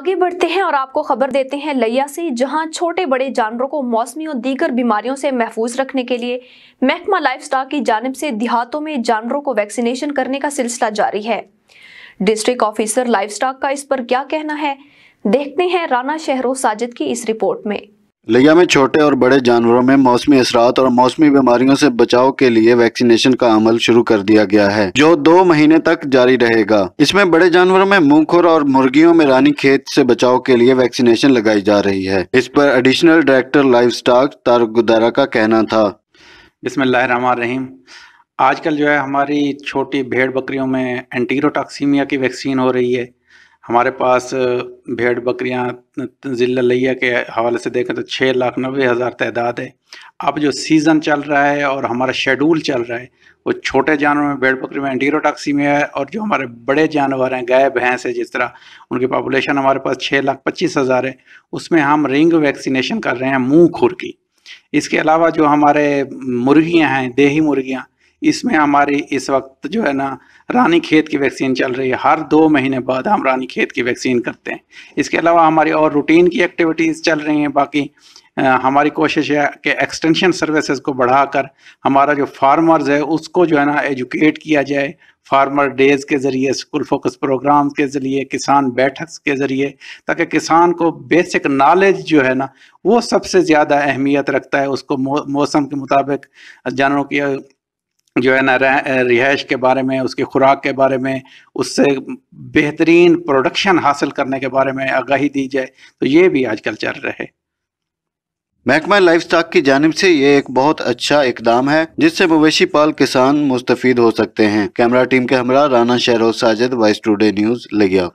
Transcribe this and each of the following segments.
आगे बढ़ते हैं और आपको खबर देते हैं लैया से जहां छोटे बड़े जानवरों को मौसमी और दीगर बीमारियों से महफूज रखने के लिए महकमा लाइफ की जानब से देहातों में जानवरों को वैक्सीनेशन करने का सिलसिला जारी है डिस्ट्रिक्ट ऑफिसर लाइफ का इस पर क्या कहना है देखते हैं राना शहरों साजिद की इस रिपोर्ट में लिया में छोटे और बड़े जानवरों में मौसमी असरात और मौसमी बीमारियों से बचाव के लिए वैक्सीनेशन का अमल शुरू कर दिया गया है जो दो महीने तक जारी रहेगा इसमें बड़े जानवरों में मुंहखुर और मुर्गियों में रानी खेत से बचाव के लिए वैक्सीनेशन लगाई जा रही है इस पर additional director livestock Tarak Gudara का कहना था इसमें रहीम आजकल जो है हमारी छोटी भेड़ बकरियों में एंटीरोटॉक्सीमिया की वैक्सीन हो रही है हमारे पास भेड़ बकरियां ज़िला लिया के हवाले से देखें तो छः लाख नब्बे हज़ार तादाद है अब जो सीज़न चल रहा है और हमारा शेड्यूल चल रहा है वो छोटे जानवर में भेड़ बकरी में एंटीरोटॉक्सी में है और जो हमारे बड़े जानवर हैं गाय भैंस है जिस तरह उनकी पॉपुलेशन हमारे पास छः लाख पच्चीस हज़ार है उसमें हम रिंग वैक्सीनेशन कर रहे हैं मुँह खुर की इसके अलावा जो हमारे मुर्गियाँ हैं देही मुर्गियाँ इसमें हमारे इस वक्त जो है ना रानी खेत की वैक्सीन चल रही है हर दो महीने बाद हम रानी खेत की वैक्सीन करते हैं इसके अलावा हमारी और रूटीन की एक्टिविटीज़ चल रही हैं बाकी हमारी कोशिश है कि एक्सटेंशन सर्विसेज को बढ़ाकर हमारा जो फार्मर्स है उसको जो है ना एजुकेट किया जाए फार्मर डेज के ज़रिए स्कूल फोकस प्रोग्राम के ज़रिए किसान बैठक के ज़रिए ताकि किसान को बेसिक नॉलेज जो है ना वो सबसे ज़्यादा अहमियत रखता है उसको मौसम के मुताबिक जानवरों की जो है ना रिहाइश के बारे में उसकी खुराक के बारे में उससे बेहतरीन प्रोडक्शन हासिल करने के बारे में आगाही दी जाए तो ये भी आजकल चल रहे है महकमा लाइफ स्टॉक की जानब से ये एक बहुत अच्छा इकदाम है जिससे मवेशी पाल किसान मुस्तफ़ हो सकते हैं कैमरा टीम के हमरा Rana Shahroz Sajid Vice Today News लगिया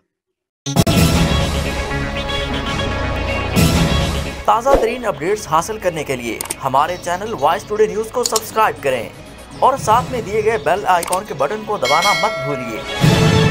ताज़ा तरीन अपडेट्स हासिल करने के लिए हमारे चैनल वाइस टूडे न्यूज़ को सब्सक्राइब करें और साथ में दिए गए बेल आइकॉन के बटन को दबाना मत भूलिए